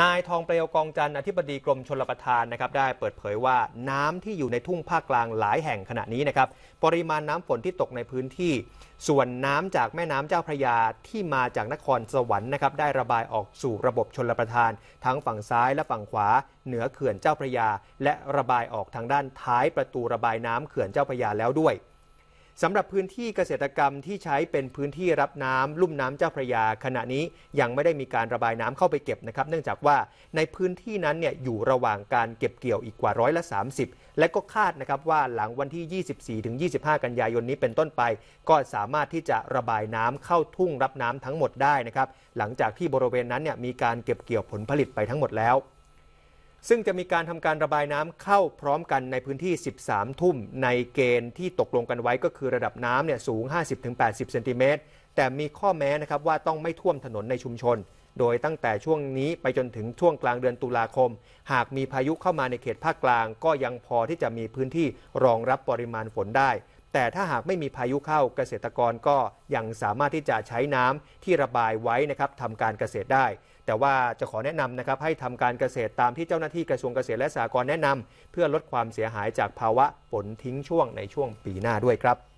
นายทองเปลวกองจันทร์อธิบดีกรมชลประทานนะครับได้เปิดเผยว่าน้ำที่อยู่ในทุ่งภาคกลางหลายแห่งขณะนี้นะครับปริมาณน้ำฝนที่ตกในพื้นที่ ส่วนน้ำจากแม่น้ำเจ้าพระยา ที่มาจากนครสวรรค์นะครับได้ระบายออกสู่ระบบชลประทาน ทั้งฝั่งซ้ายและฝั่งขวาเหนือเขื่อนเจ้าพระยา และระบายออกทางด้านท้ายประตูระบายน้ำเขื่อนเจ้าพระยาแล้วด้วยสำหรับพื้นที่เกษตรกรรมที่ใช้เป็นพื้นที่รับน้ำ ลุ่มน้ำเจ้าพระยาขณะนี้ยังไม่ได้มีการระบายน้ำเข้าไปเก็บนะครับเนื่องจากว่าในพื้นที่นั้นเนี่ยอยู่ระหว่างการเก็บเกี่ยวอีกกว่าร้อยละ30 และก็คาดนะครับว่าหลังวันที่ 24-25 กันยายนนี้เป็นต้นไปก็สามารถที่จะระบายน้ำเข้าทุ่งรับน้ำทั้งหมดได้นะครับหลังจากที่บริเวณนั้นเนี่ยมีการเก็บเกี่ยวผลผลิตไปทั้งหมดแล้วซึ่งจะมีการทำการระบายน้ำเข้าพร้อมกันในพื้นที่ 13 ทุ่ม ในเกณฑ์ที่ตกลงกันไว้ก็คือระดับน้ำเนี่ยสูง 50-80 เซนติเมตร แต่มีข้อแม้นะครับว่าต้องไม่ท่วมถนนในชุมชน โดยตั้งแต่ช่วงนี้ไปจนถึงช่วงกลางเดือนตุลาคม หากมีพายุเข้ามาในเขตภาคกลางก็ยังพอที่จะมีพื้นที่รองรับปริมาณฝนได้แต่ถ้าหากไม่มีพายุเข้าเกษตรกรก็ยังสามารถที่จะใช้น้ำที่ระบายไว้นะครับทำการเกษตรได้ แต่ว่าจะขอแนะนำนะครับให้ทำการเกษตรตามที่เจ้าหน้าที่กระทรวงเกษตรและสหกรณ์แนะนำ เพื่อลดความเสียหายจากภาวะฝนทิ้งช่วงในช่วงปีหน้าด้วยครับ